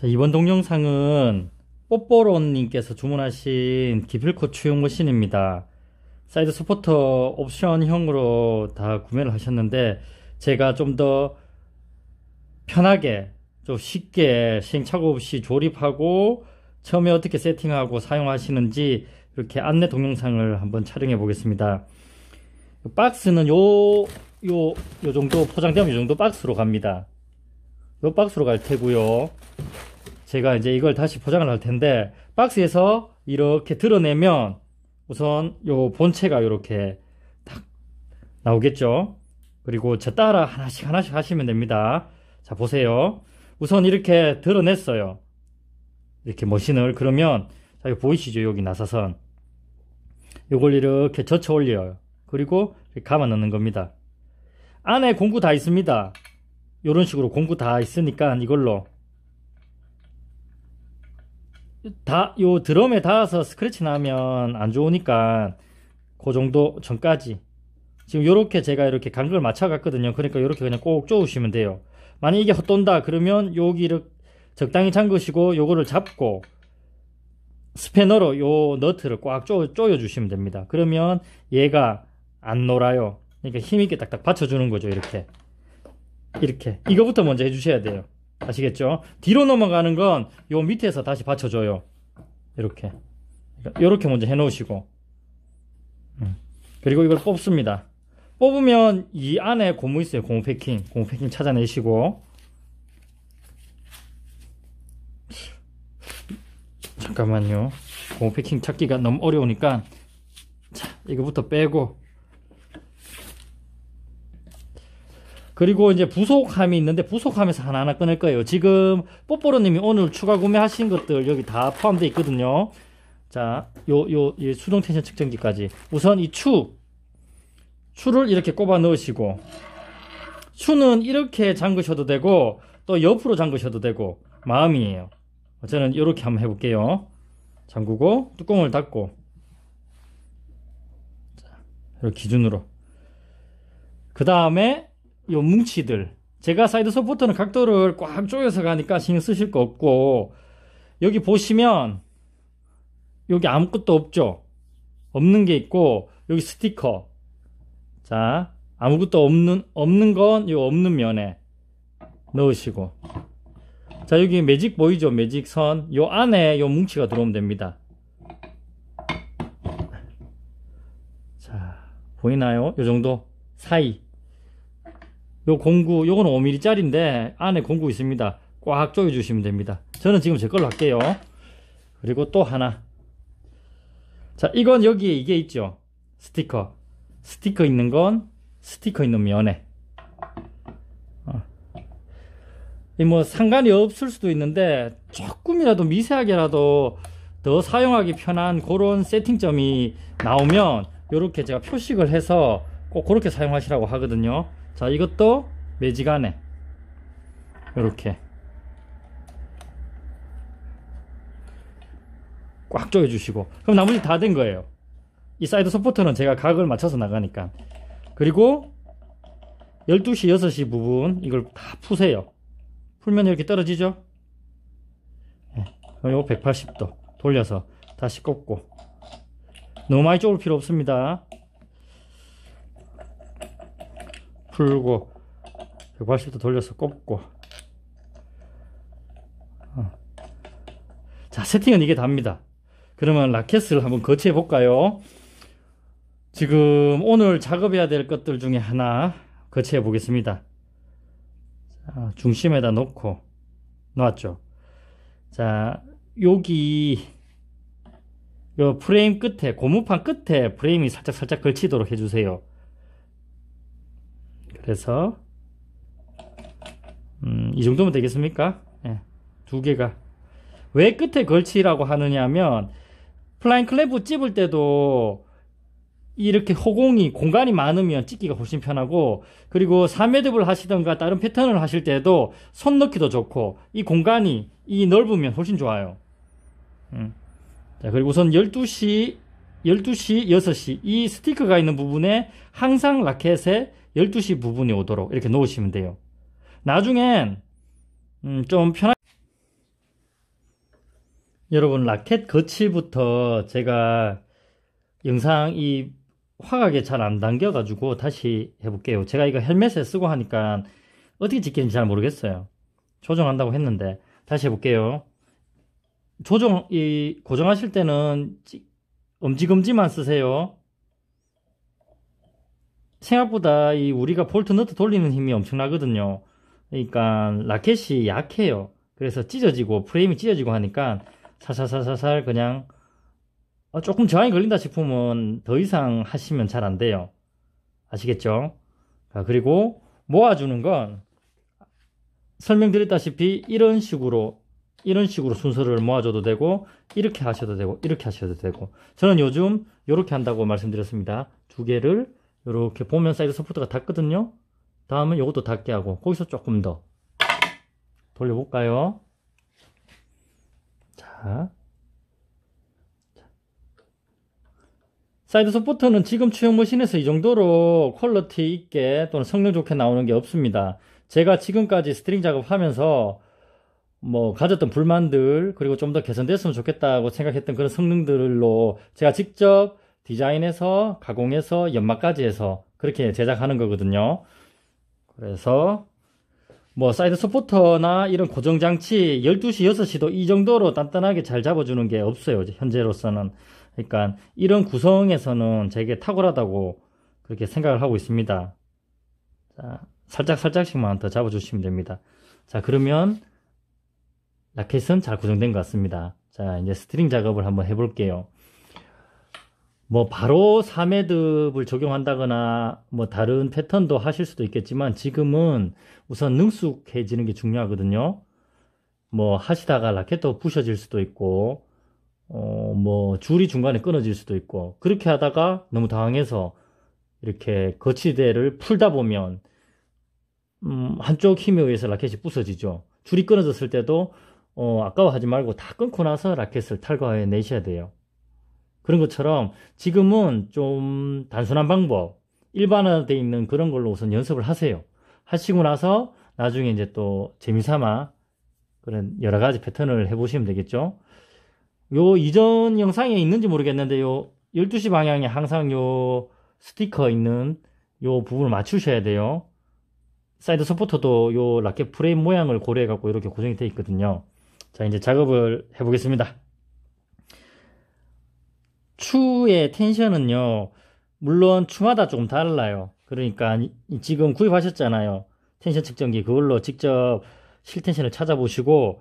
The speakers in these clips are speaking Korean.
자, 이번 동영상은 뽀뽀로님께서 주문하신 기필코 추용 머신입니다. 사이드 소포터 옵션형으로 다 구매를 하셨는데 제가 좀 더 편하게 좀 쉽게 시행착오 없이 조립하고 처음에 어떻게 세팅하고 사용하시는지 이렇게 안내 동영상을 한번 촬영해 보겠습니다. 박스는 요, 요, 요 정도 포장되면 요 정도 박스로 갑니다. 요 박스로 갈 테고요. 제가 이제 이걸 다시 포장을 할 텐데 박스에서 이렇게 드러내면 우선 요 본체가 이렇게 딱 나오겠죠 그리고 저 따라 하나씩 하나씩 하시면 됩니다 자 보세요 우선 이렇게 드러냈어요 이렇게 머신을 그러면 자 이거 보이시죠 여기 나사선 요걸 이렇게 젖혀 올려요 그리고 감아 넣는 겁니다 안에 공구 다 있습니다 이런 식으로 공구 다 있으니까 이걸로 다, 요 드럼에 닿아서 스크래치 나면 안 좋으니까 그 정도 전까지 지금 요렇게 제가 이렇게 간격을 맞춰 갔거든요 그러니까 요렇게 그냥 꼭 쪼으시면 돼요 만약 이게 헛돈다 그러면 여기 이 적당히 잠그시고 요거를 잡고 스패너로 요 너트를 꽉 쪼여 주시면 됩니다 그러면 얘가 안 놀아요 그러니까 힘있게 딱딱 받쳐주는 거죠 이렇게 이렇게 이거부터 먼저 해주셔야 돼요 아시겠죠? 뒤로 넘어가는 건 요 밑에서 다시 받쳐줘요. 이렇게. 이렇게 그러니까 먼저 해놓으시고. 음. 그리고 이걸 뽑습니다. 뽑으면 이 안에 고무 있어요. 고무 패킹. 고무 패킹 찾아내시고. 잠깐만요. 고무 패킹 찾기가 너무 어려우니까. 자, 이거부터 빼고. 그리고 이제 부속함이 있는데 부속함에서 하나하나 끊을 거예요. 지금 뽀뽀로님이 오늘 추가 구매하신 것들 여기 다 포함되어 있거든요. 자, 요, 요, 예, 수동 텐션 측정기까지. 우선 이 추, 추를 이렇게 꼽아 넣으시고, 추는 이렇게 잠그셔도 되고, 또 옆으로 잠그셔도 되고, 마음이에요. 저는 이렇게 한번 해볼게요. 잠그고, 뚜껑을 닫고, 자, 이렇게 기준으로. 그 다음에 요 뭉치들 제가 사이드 소프트는 각도를 꽉 조여서 가니까 신경 쓰실 거 없고 여기 보시면 여기 아무것도 없죠 없는 게 있고 여기 스티커 자 아무것도 없는 없는 건 이 없는 면에 넣으시고 자 여기 매직 보이죠 매직 선요 안에 요 뭉치가 들어오면 됩니다 자 보이나요 요 정도 사이 요 공구 요건 5mm 짜리인데 안에 공구 있습니다 꽉 조여 주시면 됩니다 저는 지금 제 걸로 할게요 그리고 또 하나 자 이건 여기에 이게 있죠 스티커 스티커 있는 건 스티커 있는 면에 어. 이뭐 상관이 없을 수도 있는데 조금이라도 미세하게라도 더 사용하기 편한 그런 세팅점이 나오면 이렇게 제가 표식을 해서 꼭 그렇게 사용하시라고 하거든요 자 이것도 매직안에 이렇게 꽉 조여주시고 그럼 나머지 다 된 거예요 이 사이드 소포트는 제가 각을 맞춰서 나가니까 그리고 12시 6시 부분 이걸 다 푸세요 풀면 이렇게 떨어지죠 네. 그리고 180도 돌려서 다시 꼽고 너무 많이 쪼을 필요 없습니다 풀고 180도 돌려서 꼽고 어. 자 세팅은 이게 답니다 그러면 라켓을 한번 거치해 볼까요 지금 오늘 작업해야 될 것들 중에 하나 거치해 보겠습니다 자, 중심에다 놓고 놓았죠 자 여기 요 프레임 끝에 고무판 끝에 프레임이 살짝살짝 걸치도록 해주세요 그래서 음, 이 정도면 되겠습니까? 예, 두 개가 왜 끝에 걸치라고 하느냐면 플라잉 클래브 찝을 때도 이렇게 호공이 공간이 많으면 찍기가 훨씬 편하고 그리고 3매듭을 하시던가 다른 패턴을 하실 때도 손 넣기도 좋고 이 공간이 이 넓으면 훨씬 좋아요 음. 자 그리고 우선 12시 12시 6시 이 스티커가 있는 부분에 항상 라켓에 12시 부분이 오도록 이렇게 놓으시면 돼요. 나중엔 음, 좀 편하게 여러분 라켓 거칠부터 제가 영상이 화각에 잘 안 담겨 가지고 다시 해볼게요 제가 이거 헬멧에 쓰고 하니까 어떻게 찍히는지 잘 모르겠어요 조정한다고 했는데 다시 해볼게요 조정 이 고정하실 때는 엄지검지만 쓰세요 생각보다 이 우리가 볼트 너트 돌리는 힘이 엄청나거든요. 그러니까 라켓이 약해요. 그래서 찢어지고 프레임이 찢어지고 하니까 살살살살살 그냥 어, 조금 저항이 걸린다 싶으면 더 이상 하시면 잘 안 돼요. 아시겠죠? 그리고 모아주는 건 설명드렸다시피 이런 식으로 이런 식으로 순서를 모아줘도 되고 이렇게 하셔도 되고 이렇게 하셔도 되고 저는 요즘 이렇게 한다고 말씀드렸습니다. 두 개를 이렇게 보면 사이드 소프트가 닿거든요 다음은 이것도 닿게 하고 거기서 조금 더 돌려볼까요 자 사이드 소프트는 지금 취형 머신에서 이 정도로 퀄러티 있게 또는 성능 좋게 나오는 게 없습니다 제가 지금까지 스트링 작업하면서 뭐 가졌던 불만들 그리고 좀 더 개선됐으면 좋겠다고 생각했던 그런 성능들로 제가 직접 디자인에서 가공해서 연마까지 해서 그렇게 제작하는 거거든요. 그래서 뭐 사이드 소포터나 이런 고정장치 12시, 6시도 이 정도로 단단하게 잘 잡아주는 게 없어요. 현재로서는. 그러니까 이런 구성에서는 되게 탁월하다고 그렇게 생각을 하고 있습니다. 자, 살짝 살짝씩만 더 잡아주시면 됩니다. 자, 그러면 라켓은 잘 고정된 것 같습니다. 자, 이제 스트링 작업을 한번 해볼게요. 뭐 바로 3매듭을 적용한다거나 뭐 다른 패턴도 하실 수도 있겠지만 지금은 우선 능숙해지는 게 중요하거든요. 뭐 하시다가 라켓도 부셔질 수도 있고 어 뭐 줄이 중간에 끊어질 수도 있고 그렇게 하다가 너무 당황해서 이렇게 거치대를 풀다 보면 음 한쪽 힘에 의해서 라켓이 부서지죠. 줄이 끊어졌을 때도 어 아까워하지 말고 다 끊고 나서 라켓을 탈거해 내셔야 돼요. 그런 것처럼 지금은 좀 단순한 방법, 일반화되어 있는 그런 걸로 우선 연습을 하세요. 하시고 나서 나중에 이제 또 재미삼아 그런 여러 가지 패턴을 해보시면 되겠죠. 요 이전 영상에 있는지 모르겠는데 요 12시 방향에 항상 요 스티커 있는 요 부분을 맞추셔야 돼요. 사이드 서포터도 요 라켓 프레임 모양을 고려해 갖고 이렇게 고정이 되어 있거든요. 자 이제 작업을 해 보겠습니다. 추의 텐션은요, 물론 추마다 조금 달라요. 그러니까 지금 구입하셨잖아요. 텐션 측정기 그걸로 직접 실텐션을 찾아보시고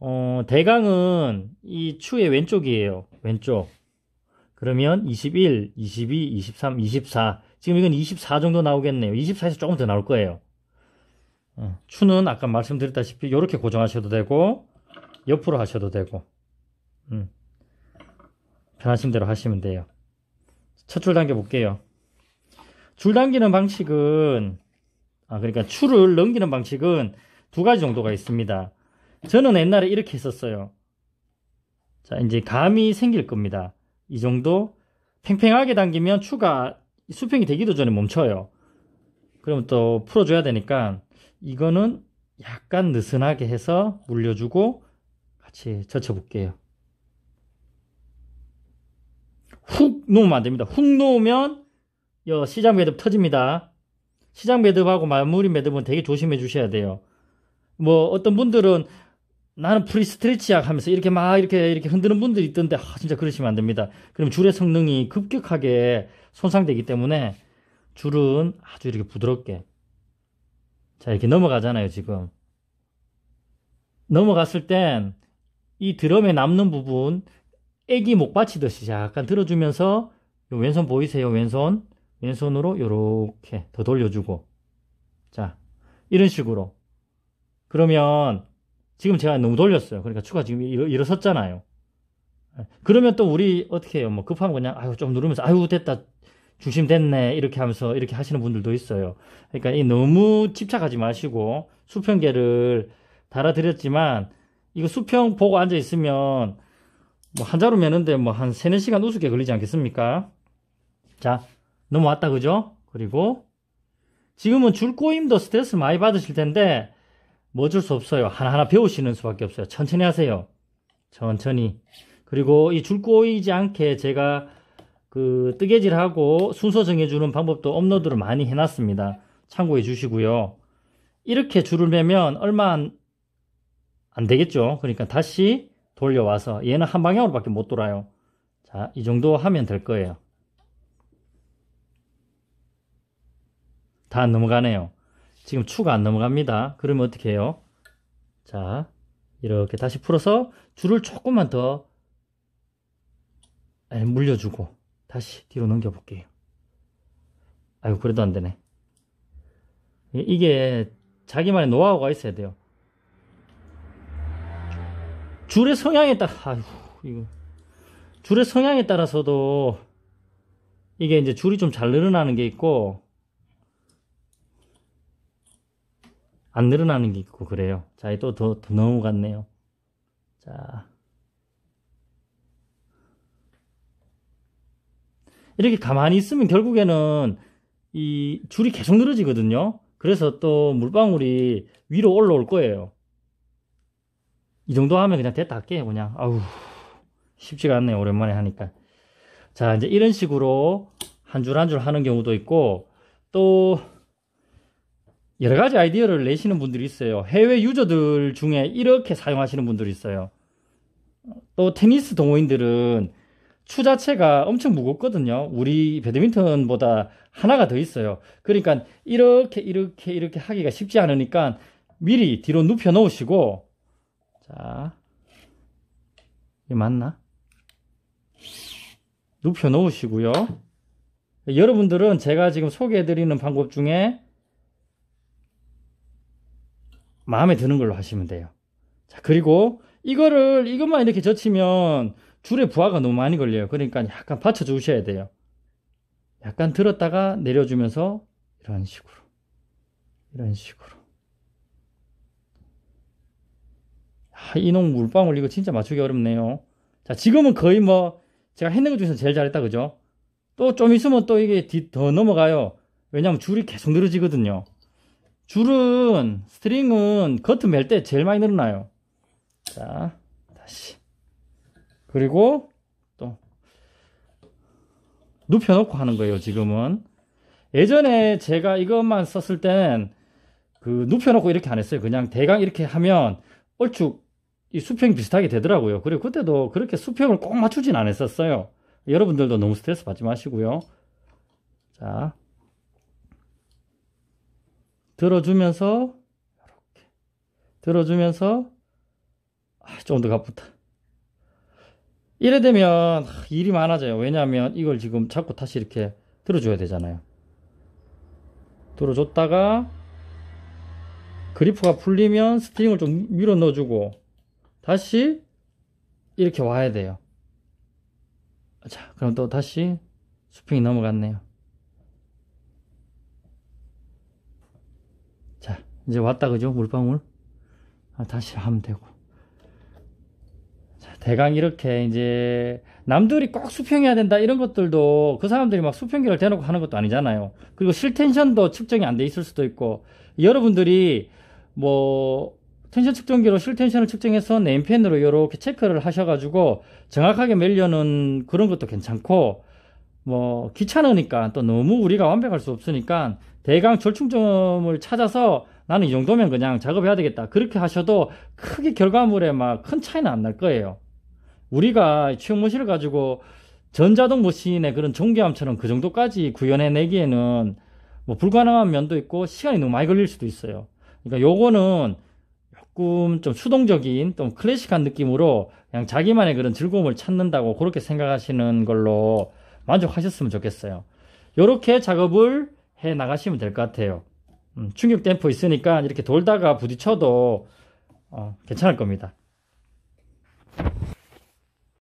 어, 대강은 이 추의 왼쪽이에요. 왼쪽. 그러면 21, 22, 23, 24. 지금 이건 24 정도 나오겠네요. 24에서 조금 더 나올 거예요. 어, 추는 아까 말씀드렸다시피 이렇게 고정하셔도 되고 옆으로 하셔도 되고. 음. 편하신 대로 하시면 돼요. 첫 줄 당겨 볼게요. 줄 당기는 방식은 아 그러니까 줄을 넘기는 방식은 두 가지 정도가 있습니다. 저는 옛날에 이렇게 했었어요. 자 이제 감이 생길 겁니다. 이 정도 팽팽하게 당기면 추가 수평이 되기도 전에 멈춰요. 그럼 또 풀어줘야 되니까 이거는 약간 느슨하게 해서 물려주고 같이 젖혀볼게요. 훅 놓으면 안 됩니다. 훅 놓으면 시장 매듭 터집니다. 시장 매듭하고 마무리 매듭은 되게 조심해 주셔야 돼요. 뭐 어떤 분들은 나는 프리 스트레치야 하면서 이렇게 막 이렇게 이렇게 흔드는 분들이 있던데 아, 진짜 그러시면 안 됩니다. 그럼 줄의 성능이 급격하게 손상되기 때문에 줄은 아주 이렇게 부드럽게 자 이렇게 넘어가잖아요 지금 넘어갔을 땐 이 드럼에 남는 부분 애기 목 받치듯이 약간 들어주면서 왼손 보이세요? 왼손 왼손으로 이렇게 더 돌려주고 자 이런 식으로 그러면 지금 제가 너무 돌렸어요. 그러니까 추가 지금 일어, 섰잖아요 예. 그러면 또 우리 어떻게 해요? 뭐 급하면 그냥 아유 좀 누르면서 아유 됐다 중심 됐네 이렇게 하면서 이렇게 하시는 분들도 있어요. 그러니까 이 너무 집착하지 마시고 수평계를 달아드렸지만 이거 수평 보고 앉아 있으면 뭐한자로 매는데 뭐 한 3, 4시간 우습게 걸리지 않겠습니까? 자, 넘어왔다 그죠? 그리고 지금은 줄 꼬임도 스트레스 많이 받으실 텐데 뭐 줄 수 없어요. 하나하나 배우시는 수밖에 없어요. 천천히 하세요. 천천히. 그리고 이 줄 꼬이지 않게 제가 그 뜨개질하고 순서 정해주는 방법도 업로드를 많이 해놨습니다. 참고해 주시고요. 이렇게 줄을 매면 얼마 안 되겠죠. 그러니까 다시 돌려와서 얘는 한 방향으로밖에 못 돌아요. 자, 이 정도 하면 될 거예요. 다 넘어가네요. 지금 추가 안 넘어갑니다. 그러면 어떻게 해요? 자, 이렇게 다시 풀어서 줄을 조금만 더 예, 물려주고 다시 뒤로 넘겨볼게요. 아이고, 그래도 안 되네. 이게 자기만의 노하우가 있어야 돼요. 줄의 성향에 따라 아휴 이거 줄의 성향에 따라서도 이게 이제 줄이 좀 잘 늘어나는 게 있고 안 늘어나는 게 있고 그래요. 자, 또더 더 넘어갔네요. 자. 이렇게 가만히 있으면 결국에는 이 줄이 계속 늘어지거든요. 그래서 또 물방울이 위로 올라올 거예요. 이 정도 하면 그냥 됐다 할게요 그냥 아우 쉽지가 않네요 오랜만에 하니까 자 이제 이런 식으로 한 줄 한 줄 하는 경우도 있고 또 여러 가지 아이디어를 내시는 분들이 있어요 해외 유저들 중에 이렇게 사용하시는 분들이 있어요 또 테니스 동호인들은 추 자체가 엄청 무겁거든요 우리 배드민턴보다 하나가 더 있어요 그러니까 이렇게 이렇게 이렇게 하기가 쉽지 않으니까 미리 뒤로 눕혀 놓으시고 자, 이게 맞나? 눕혀 놓으시고요. 여러분들은 제가 지금 소개해드리는 방법 중에 마음에 드는 걸로 하시면 돼요. 자, 그리고 이거를, 이것만 이렇게 젖히면 줄에 부하가 너무 많이 걸려요. 그러니까 약간 받쳐주셔야 돼요. 약간 들었다가 내려주면서 이런 식으로. 이런 식으로. 아, 이놈 물방울 이거 진짜 맞추기 어렵네요. 자, 지금은 거의 뭐 제가 했는 것 중에서 제일 잘했다 그죠? 또 좀 있으면 또 이게 뒤, 더 넘어가요. 왜냐면 하 줄이 계속 늘어지거든요. 줄은 스트링은 겉은 멜때 제일 많이 늘어나요. 자, 다시. 그리고 또 눕혀 놓고 하는 거예요, 지금은. 예전에 제가 이것만 썼을 때는 그 눕혀 놓고 이렇게 안 했어요. 그냥 대강 이렇게 하면 얼추 이 수평 비슷하게 되더라고요. 그리고 그때도 그렇게 수평을 꼭 맞추진 않았었어요. 여러분들도 너무 스트레스 받지 마시고요. 자, 들어주면서 이렇게 들어주면서 아, 좀더 가쁘다. 이래 되면 아, 일이 많아져요. 왜냐하면 이걸 지금 자꾸 다시 이렇게 들어줘야 되잖아요. 들어줬다가 그리프가 풀리면 스트링을 좀 밀어 넣어주고 다시 이렇게 와야 돼요. 자, 그럼 또 다시 수평이 넘어갔네요. 자, 이제 왔다 그죠? 물방울. 아, 다시 하면 되고. 자, 대강 이렇게 이제 남들이 꼭 수평해야 된다 이런 것들도 그 사람들이 막 수평기를 대놓고 하는 것도 아니잖아요. 그리고 실텐션도 측정이 안 돼 있을 수도 있고 여러분들이 뭐 텐션 측정기로 실텐션을 측정해서 네임펜으로 이렇게 체크를 하셔가지고 정확하게 매려는 그런 것도 괜찮고 뭐 귀찮으니까 또 너무 우리가 완벽할 수 없으니까 대강 절충점을 찾아서 나는 이 정도면 그냥 작업해야 되겠다 그렇게 하셔도 크게 결과물에 막 큰 차이는 안 날 거예요 우리가 취업 머신을 가지고 전자동 머신의 그런 정교함처럼 그 정도까지 구현해내기에는 뭐 불가능한 면도 있고 시간이 너무 많이 걸릴 수도 있어요 그러니까 요거는 조금 좀 수동적인 좀 클래식한 느낌으로 그냥 자기만의 그런 즐거움을 찾는다고 그렇게 생각하시는 걸로 만족하셨으면 좋겠어요. 이렇게 작업을 해 나가시면 될 것 같아요. 음, 충격 댐프 있으니까 이렇게 돌다가 부딪혀도 어, 괜찮을 겁니다.